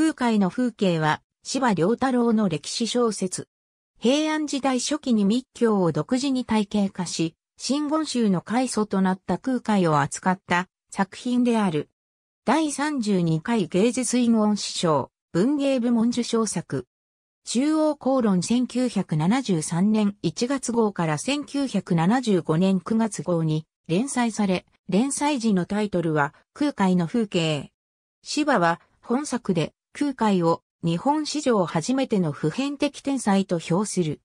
空海の風景は、芝良太郎の歴史小説。平安時代初期に密教を独自に体系化し、真言宗の開祖となった空海を扱った作品である。第32回芸術遺言師匠、文芸部門受賞作。中央公論1973年1月号から1975年9月号に連載され、連載時のタイトルは空海の風景。芝は本作で空海を日本史上初めての普遍的天才と評する。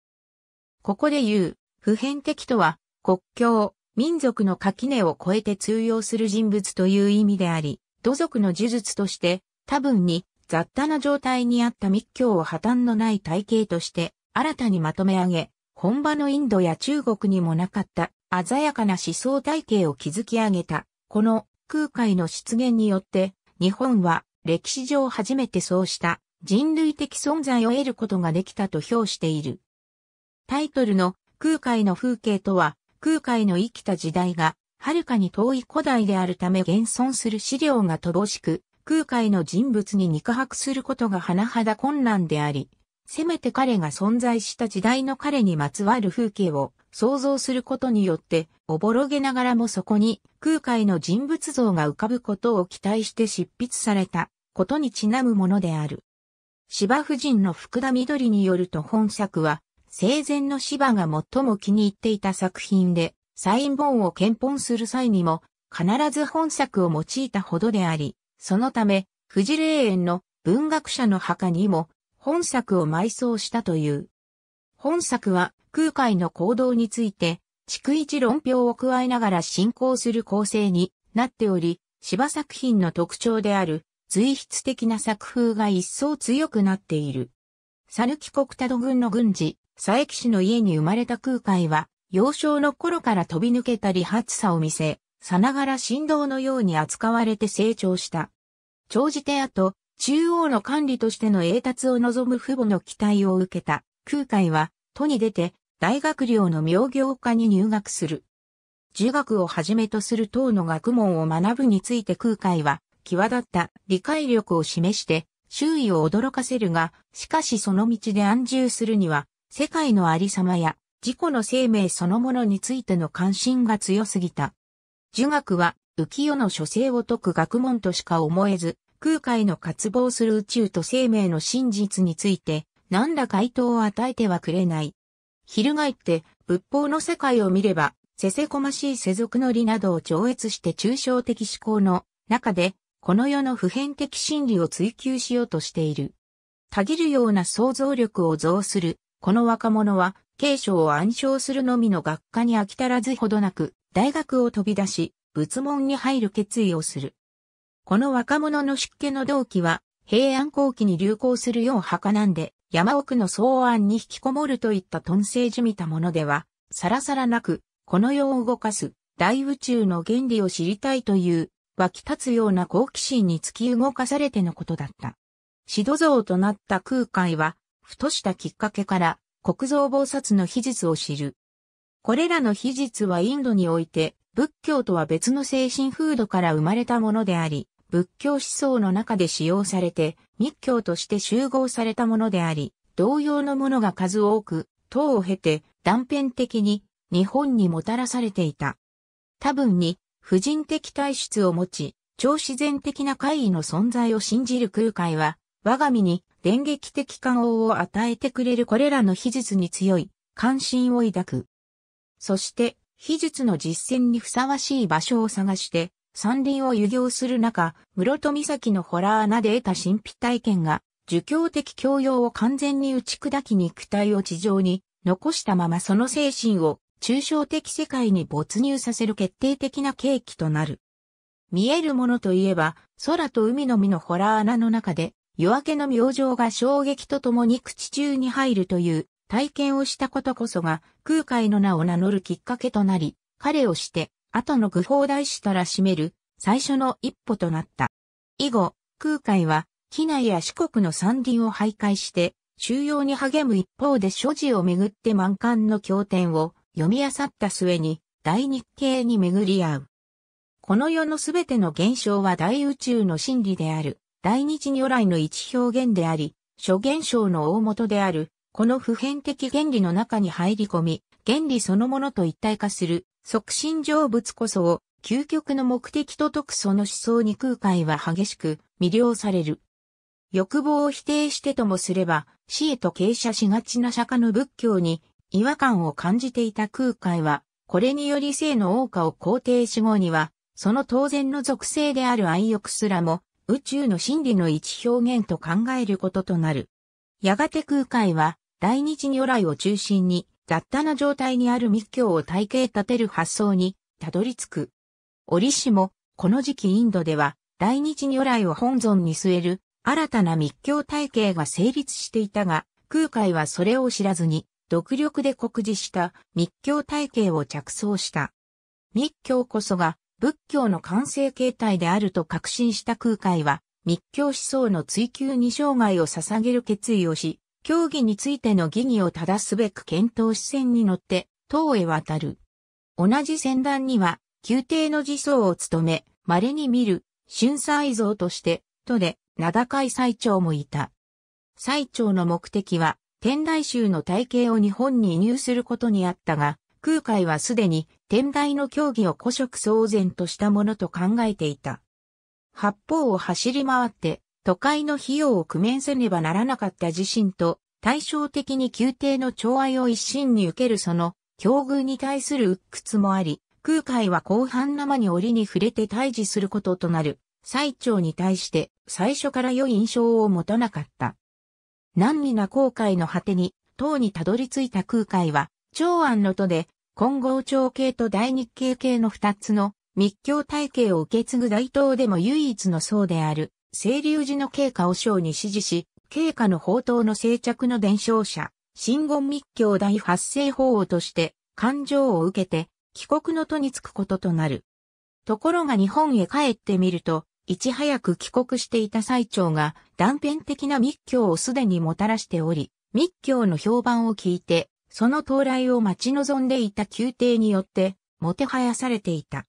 ここで言う、普遍的とは、国境、民族の垣根を越えて通用する人物という意味であり、土族の呪術として、多分に雑多な状態にあった密教を破綻のない体系として、新たにまとめ上げ、本場のインドや中国にもなかった鮮やかな思想体系を築き上げた、この空海の出現によって、日本は歴史上初めてそうした人類的存在を得ることができたと評している。タイトルの空海の風景とは空海の生きた時代が遥かに遠い古代であるため現存する資料が乏しく空海の人物に肉薄することが甚だ困難であり、せめて彼が存在した時代の彼にまつわる風景を想像することによって、おぼろげながらもそこに空海の人物像が浮かぶことを期待して執筆された。ことにちなむものである。芝夫人の福田緑によると本作は、生前の芝が最も気に入っていた作品で、サイン本を検本する際にも、必ず本作を用いたほどであり、そのため、富士霊園の文学者の墓にも、本作を埋葬したという。本作は、空海の行動について、逐一論評を加えながら進行する構成になっており、芝作品の特徴である随筆的な作風が一層強くなっている。サヌキ国多度軍の軍事、佐伯氏の家に生まれた空海は、幼少の頃から飛び抜けた理髪さを見せ、さながら振動のように扱われて成長した。長じ手後、中央の管理としての栄達を望む父母の期待を受けた空海は、都に出て、大学寮の妙業科に入学する。儒学をはじめとする党の学問を学ぶについて空海は、際立った理解力を示して周囲を驚かせるが、しかしその道で安住するには、世界のありさまや自己の生命そのものについての関心が強すぎた。儒学は浮世の書生を説く学問としか思えず、空海の渇望する宇宙と生命の真実について、何ら回答を与えてはくれない。翻って仏法の世界を見れば、せせこましい世俗の理などを超越して抽象的思考の中でこの世の普遍的真理を追求しようとしている。たぎるような想像力を増する、この若者は、継承を暗唱するのみの学科に飽き足らずほどなく、大学を飛び出し、仏門に入る決意をする。この若者の出家の動機は、平安後期に流行するよう墓なんで、山奥の草案に引きこもるといった頓世じみたものでは、さらさらなく、この世を動かす、大宇宙の原理を知りたいという湧き立つような好奇心に突き動かされてのことだった。シド像となった空海は、ふとしたきっかけから、国蔵菩薩の秘術を知る。これらの秘術はインドにおいて、仏教とは別の精神風土から生まれたものであり、仏教思想の中で使用されて、密教として集合されたものであり、同様のものが数多く、等を経て断片的に日本にもたらされていた。多分に婦人的体質を持ち、超自然的な怪異の存在を信じる空海は、我が身に電撃的感応を与えてくれるこれらの秘術に強い関心を抱く。そして、秘術の実践にふさわしい場所を探して、山林を遊行する中、室戸岬のホラー穴で得た神秘体験が、儒教的教養を完全に打ち砕き肉体を地上に残したままその精神を抽象的世界に没入させる決定的な契機となる。見えるものといえば、空と海の実のホラー穴の中で、夜明けの明星が衝撃とともに口中に入るという体験をしたことこそが、空海の名を名乗るきっかけとなり、彼をして、後の愚法大師たら占める、最初の一歩となった。以後、空海は、機内や四国の山林を徘徊して、収容に励む一方で所持をめぐって満館の経典を読み漁った末に大日系に巡り合う。この世のすべての現象は大宇宙の真理である、大日如来の一表現であり、諸現象の大元である、この普遍的原理の中に入り込み、原理そのものと一体化する、促進成仏こそを、究極の目的と解くその思想に空海は激しく魅了される。欲望を否定してともすれば、死へと傾斜しがちな釈迦の仏教に違和感を感じていた空海は、これにより性の王家を肯定し後には、その当然の属性である愛欲すらも、宇宙の真理の一表現と考えることとなる。やがて空海は、大日如来を中心に、雑多な状態にある密教を体系立てる発想に、たどり着く。折しも、この時期インドでは、大日如来を本尊に据える、新たな密教体系が成立していたが、空海はそれを知らずに、独力で告示した密教体系を着想した。密教こそが仏教の完成形態であると確信した空海は、密教思想の追求に生涯を捧げる決意をし、教義についての疑義を正すべく検討視線に乗って、唐へ渡る。同じ戦団には、宮廷の自僧を務め、稀に見る、春祭像として、とで、名高い最長もいた。最長の目的は、天台宗の体系を日本に移入することにあったが、空海はすでに天台の教義を古色騒然としたものと考えていた。八方を走り回って都会の費用を工面せねばならなかった自身と対照的に宮廷の寵愛を一身に受けるその境遇に対する鬱屈もあり、空海は後半生に折に触れて退治することとなる、最長に対して最初から良い印象を持たなかった。難儀な航海の果てに、唐にたどり着いた空海は、長安の都で、金剛朝系と大日系系の二つの密教体系を受け継ぐ大唐でも唯一の僧である、清流寺の経過を章に支持し、経過の宝刀の静着の伝承者、新言密教大発生法王として、感情を受けて、帰国の都に着くこととなる。ところが日本へ帰ってみると、いち早く帰国していた最長が断片的な密教をすでにもたらしており、密教の評判を聞いて、その到来を待ち望んでいた宮廷によって、もてはやされていた。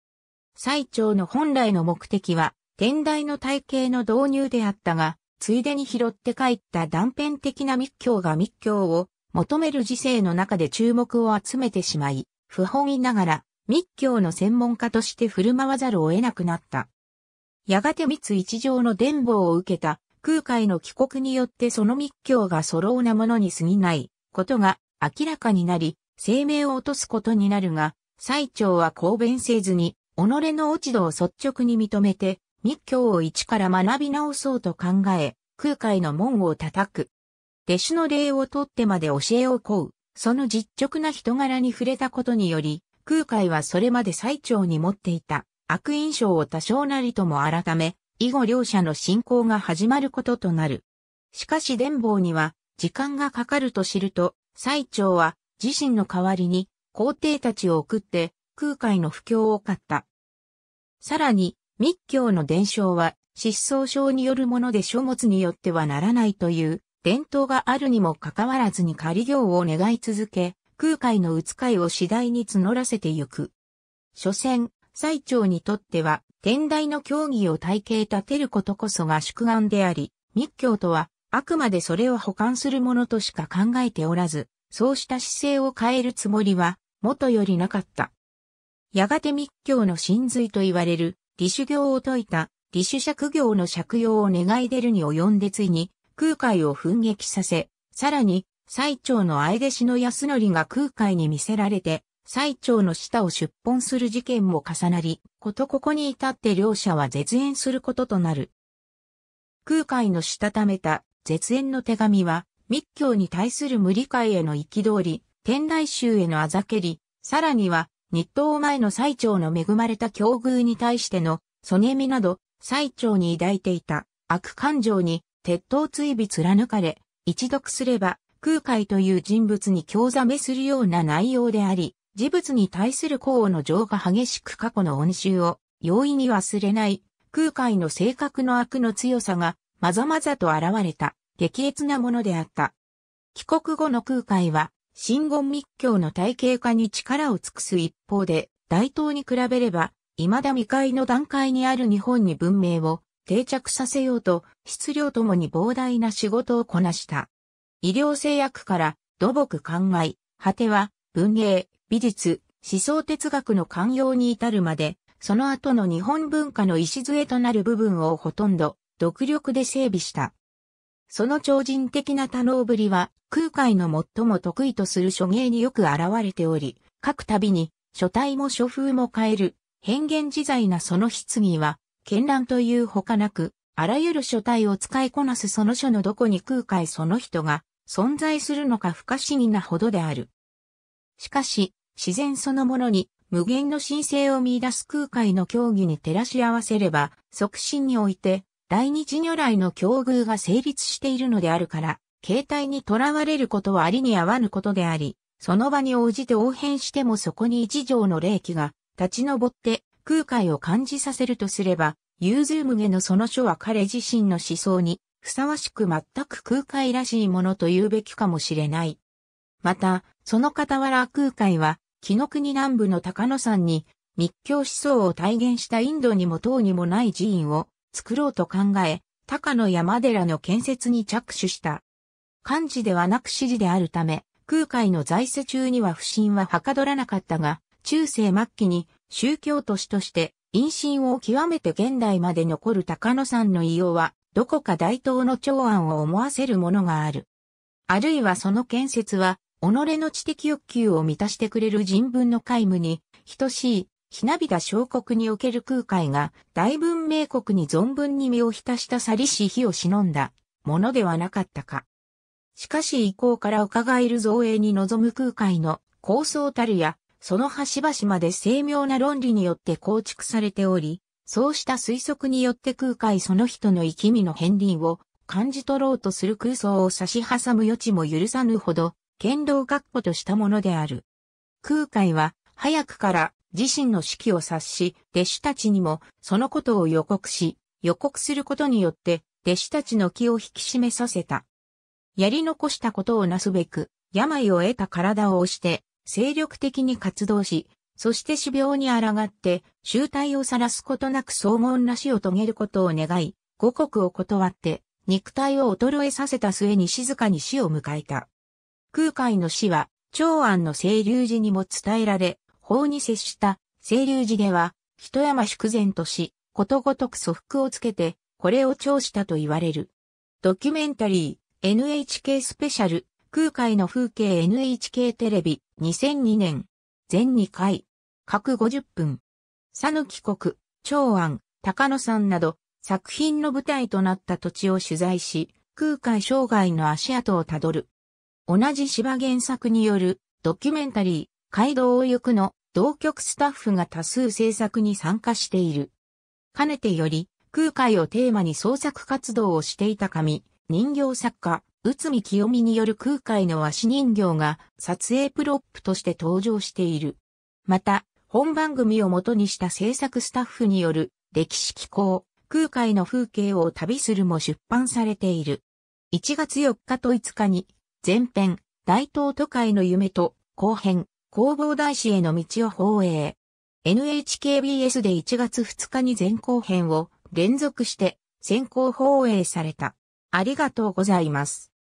最長の本来の目的は、天台の体系の導入であったが、ついでに拾って帰った断片的な密教が密教を求める時世の中で注目を集めてしまい、不本意ながら密教の専門家として振る舞わざるを得なくなった。やがて密一条の伝謀を受けた空海の帰国によってその密教が粗うなものに過ぎないことが明らかになり、生命を落とすことになるが、最長は公弁せずに、己の落ち度を率直に認めて、密教を一から学び直そうと考え、空海の門を叩く。弟子の礼を取ってまで教えを請う。その実直な人柄に触れたことにより、空海はそれまで最長に持っていた悪印象を多少なりとも改め、以後両者の信仰が始まることとなる。しかし伝法には、時間がかかると知ると、最長は自身の代わりに皇帝たちを送って空海の布教を買った。さらに、密教の伝承は失踪症によるもので書物によってはならないという伝統があるにもかかわらずに仮行を願い続け、空海の打つ会を次第に募らせてゆく。所詮、最長にとっては、天台の教義を体系立てることこそが宿願であり、密教とは、あくまでそれを補完するものとしか考えておらず、そうした姿勢を変えるつもりは、元よりなかった。やがて密教の真髄と言われる、理主行を説いた、理主釈行の借用を願い出るに及んでついに、空海を奮撃させ、さらに、最長の愛弟子の安則が空海に見せられて、最長の舌を出奔する事件も重なり、ことここに至って両者は絶縁することとなる。空海のしたためた絶縁の手紙は、密教に対する無理解への憤り、天台宗へのあざけり、さらには、日東前の最長の恵まれた境遇に対しての、そねみなど、最長に抱いていた悪感情に、鉄塔追尾貫かれ、一読すれば、空海という人物に興ざめするような内容であり、事物に対する功の情が激しく過去の恩衆を容易に忘れない空海の性格の悪の強さがまざまざと現れた激烈なものであった。帰国後の空海は新言密教の体系化に力を尽くす一方で大東に比べれば未だ未開の段階にある日本に文明を定着させようと質量ともに膨大な仕事をこなした。医療制約から土木灌漑、果ては文芸、美術、思想哲学の寛容に至るまで、その後の日本文化の礎となる部分をほとんど独力で整備した。その超人的な多能ぶりは空海の最も得意とする書芸によく現れており、各度に書体も書風も変える変幻自在なその質疑は、絢爛というほかなく、あらゆる書体を使いこなすその書のどこに空海その人が存在するのか不可思議なほどである。しかし、自然そのものに無限の神聖を見出す空海の教義に照らし合わせれば、促進において、大日如来の境遇が成立しているのであるから、形態にとらわれることはありに合わぬことであり、その場に応じて応変してもそこに一条の霊気が立ち上って空海を感じさせるとすれば、ユーズームゲのその書は彼自身の思想にふさわしく全く空海らしいものと言うべきかもしれない。また、その傍ら空海は紀の国南部の高野山に密教思想を体現したインドにも唐にもない寺院を作ろうと考え、高野山寺の建設に着手した。漢字ではなく指示であるため、空海の在世中には不信ははかどらなかったが、中世末期に宗教都市として陰信を極めて現代まで残る高野山の異様は、どこか大東の長安を思わせるものがある。あるいはその建設は、己の知的欲求を満たしてくれる人文の皆無に、等しい、ひなびた小国における空海が、大文明国に存分に身を浸したさりし火を忍んだ、ものではなかったか。しかし以降から伺える造営に臨む空海の構想たるや、その端々まで精妙な論理によって構築されており、そうした推測によって空海その人の生き身の片鱗を感じ取ろうとする空想を差し挟む余地も許さぬほど、剣道括弧としたものである。空海は、早くから自身の指揮を察し、弟子たちにもそのことを予告し、予告することによって、弟子たちの気を引き締めさせた。やり残したことをなすべく、病を得た体を押して、精力的に活動し、そして死病に抗って、集体を晒すことなく荘厳なしを遂げることを願い、五国を断って、肉体を衰えさせた末に静かに死を迎えた。空海の死は、長安の清流寺にも伝えられ、法に接した清流寺では、一山祝然とし、ことごとく祖服をつけて、これを調したと言われる。ドキュメンタリー、NHK スペシャル、空海の風景 NHK テレビ、2002年、全2回、各50分、佐野帰国、長安、高野山など、作品の舞台となった土地を取材し、空海生涯の足跡をたどる。同じ芝原作によるドキュメンタリー、街道を行くの同局スタッフが多数制作に参加している。かねてより空海をテーマに創作活動をしていた紙、人形作家、内海清美による空海の和紙人形が撮影プロップとして登場している。また、本番組を元にした制作スタッフによる歴史機構、空海の風景を旅するも出版されている。1月4日と5日に前編、大東都会の夢と、後編、弘法大師への道を放映。NHKBS で1月2日に前後編を連続して先行放映された。ありがとうございます。